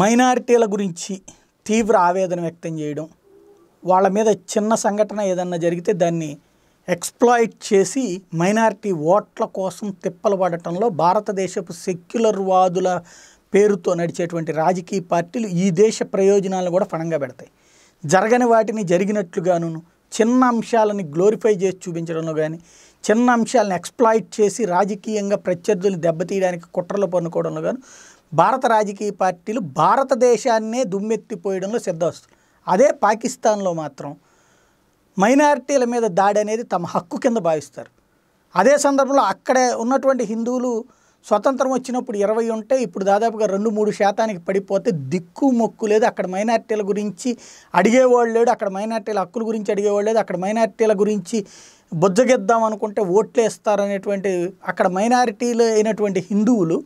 మైనారిటీల గురించి తీవ్ర ఆవేదన వ్యక్తం చేయడం వాళ్ళ మీద చిన్న సంఘటన ఏదన్నా జరిగితే దాన్ని ఎక్స్ప్లాయిట్ చేసి మైనారిటీ ఓట్ల కోసం తిప్పలు పడటంలో భారతదేశపు సెక్యులర్ వాదుల పేరుతో నడిచేటువంటి రాజకీయ పార్టీలు ఈ దేశ ప్రయోజనాలను కూడా ఫణంగా పెడతాయి జరగని వాటిని జరిగినట్లుగాను చిన్న అంశాలని గ్లోరిఫై చేసి చూపించడంలో కానీ చిన్న అంశాలను ఎక్స్ప్లాయిట్ చేసి రాజకీయంగా ప్రత్యర్థులు దెబ్బతీయడానికి కుట్రలు పన్నుకోవడంలో కానీ భారత రాజకీయ పార్టీలు భారతదేశాన్నే దుమ్మెత్తిపోయడంలో వస్తుంది అదే పాకిస్తాన్లో మాత్రం మైనారిటీల మీద దాడి అనేది తమ హక్కు కింద భావిస్తారు అదే సందర్భంలో అక్కడే ఉన్నటువంటి హిందువులు స్వతంత్రం వచ్చినప్పుడు ఇరవై ఉంటే ఇప్పుడు దాదాపుగా రెండు మూడు శాతానికి పడిపోతే దిక్కు మొక్కు లేదు అక్కడ మైనార్టీల గురించి అడిగేవాళ్ళు లేడు అక్కడ మైనార్టీల హక్కుల గురించి అడిగేవాళ్ళు లేదు అక్కడ మైనార్టీల గురించి బుజ్జగిద్దాం అనుకుంటే ఓట్లేస్తారనేటువంటి అక్కడ మైనారిటీలు అయినటువంటి హిందువులు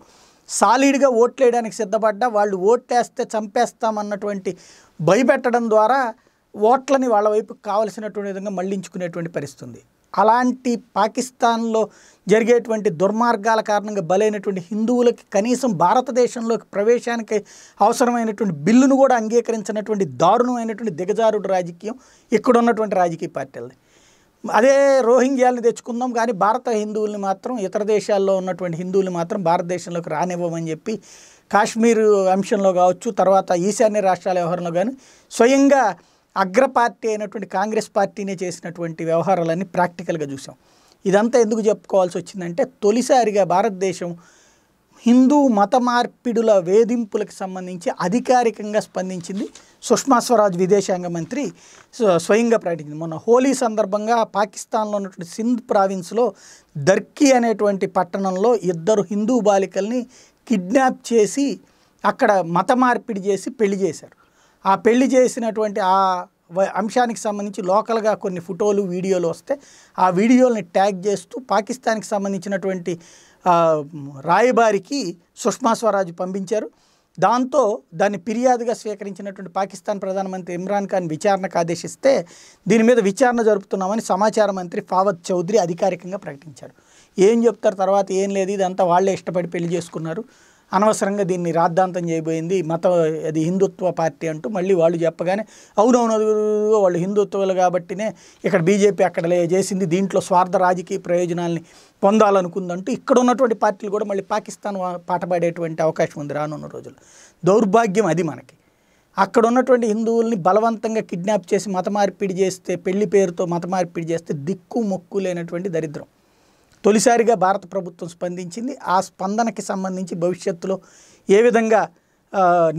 సాలిడ్గా ఓట్లేయడానికి సిద్ధపడ్డా వాళ్ళు ఓట్లేస్తే చంపేస్తామన్నటువంటి భయపెట్టడం ద్వారా ఓట్లని వాళ్ళ వైపు కావలసినటువంటి విధంగా మళ్లించుకునేటువంటి పరిస్థితుంది అలాంటి పాకిస్తాన్లో జరిగేటువంటి దుర్మార్గాల కారణంగా బలైనటువంటి హిందువులకి కనీసం భారతదేశంలోకి ప్రవేశానికి అవసరమైనటువంటి బిల్లును కూడా అంగీకరించినటువంటి దారుణమైనటువంటి దిగజారుడు రాజకీయం ఇక్కడ ఉన్నటువంటి రాజకీయ పార్టీలది అదే రోహింగ్యాలను తెచ్చుకుందాం కానీ భారత హిందువుల్ని మాత్రం ఇతర దేశాల్లో ఉన్నటువంటి హిందువులు మాత్రం భారతదేశంలోకి రానివ్వమని చెప్పి కాశ్మీర్ అంశంలో కావచ్చు తర్వాత ఈశాన్య రాష్ట్రాల వ్యవహారంలో కానీ స్వయంగా అగ్ర పార్టీ అయినటువంటి కాంగ్రెస్ పార్టీనే చేసినటువంటి వ్యవహారాలన్నీ ప్రాక్టికల్గా చూసాం ఇదంతా ఎందుకు చెప్పుకోవాల్సి వచ్చిందంటే తొలిసారిగా భారతదేశం హిందూ మత మార్పిడుల వేధింపులకు సంబంధించి అధికారికంగా స్పందించింది సుష్మా స్వరాజ్ విదేశాంగ మంత్రి స్వయంగా ప్రకటించింది మొన్న హోలీ సందర్భంగా పాకిస్తాన్లో ఉన్నటువంటి సింధ్ ప్రావిన్స్లో దర్కీ అనేటువంటి పట్టణంలో ఇద్దరు హిందూ బాలికల్ని కిడ్నాప్ చేసి అక్కడ మత మార్పిడి చేసి పెళ్లి చేశారు ఆ పెళ్లి చేసినటువంటి ఆ అంశానికి సంబంధించి లోకల్గా కొన్ని ఫోటోలు వీడియోలు వస్తే ఆ వీడియోల్ని ట్యాగ్ చేస్తూ పాకిస్తాన్కి సంబంధించినటువంటి రాయబారికి సుష్మా స్వరాజ్ పంపించారు దాంతో దాన్ని ఫిర్యాదుగా స్వీకరించినటువంటి పాకిస్తాన్ ప్రధానమంత్రి ఇమ్రాన్ ఖాన్ విచారణకు ఆదేశిస్తే దీని మీద విచారణ జరుపుతున్నామని సమాచార మంత్రి ఫావద్ చౌదరి అధికారికంగా ప్రకటించారు ఏం చెప్తారు తర్వాత ఏం లేదు ఇదంతా వాళ్ళే ఇష్టపడి పెళ్లి చేసుకున్నారు అనవసరంగా దీన్ని రాద్ధాంతం చేయబోయింది మత అది హిందుత్వ పార్టీ అంటూ మళ్ళీ వాళ్ళు చెప్పగానే అవునవును వాళ్ళు హిందుత్వాలు కాబట్టినే ఇక్కడ బీజేపీ అక్కడ చేసింది దీంట్లో స్వార్థ రాజకీయ ప్రయోజనాల్ని పొందాలనుకుందంటూ ఇక్కడ ఉన్నటువంటి పార్టీలు కూడా మళ్ళీ పాకిస్తాన్ పాడేటువంటి అవకాశం ఉంది రానున్న రోజుల్లో దౌర్భాగ్యం అది మనకి అక్కడ ఉన్నటువంటి హిందువుల్ని బలవంతంగా కిడ్నాప్ చేసి మత మార్పిడి చేస్తే పెళ్లి పేరుతో మత మార్పిడి చేస్తే దిక్కు మొక్కు లేనటువంటి దరిద్రం తొలిసారిగా భారత ప్రభుత్వం స్పందించింది ఆ స్పందనకి సంబంధించి భవిష్యత్తులో ఏ విధంగా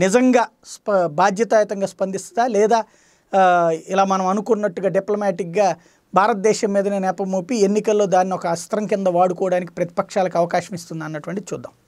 నిజంగా స్ప బాధ్యతాయుతంగా స్పందిస్తుందా లేదా ఇలా మనం అనుకున్నట్టుగా డిప్లొమాటిక్గా భారతదేశం మీదనే నెపం మోపి ఎన్నికల్లో దాన్ని ఒక అస్త్రం కింద వాడుకోవడానికి ప్రతిపక్షాలకు అవకాశం ఇస్తుంది అన్నటువంటి చూద్దాం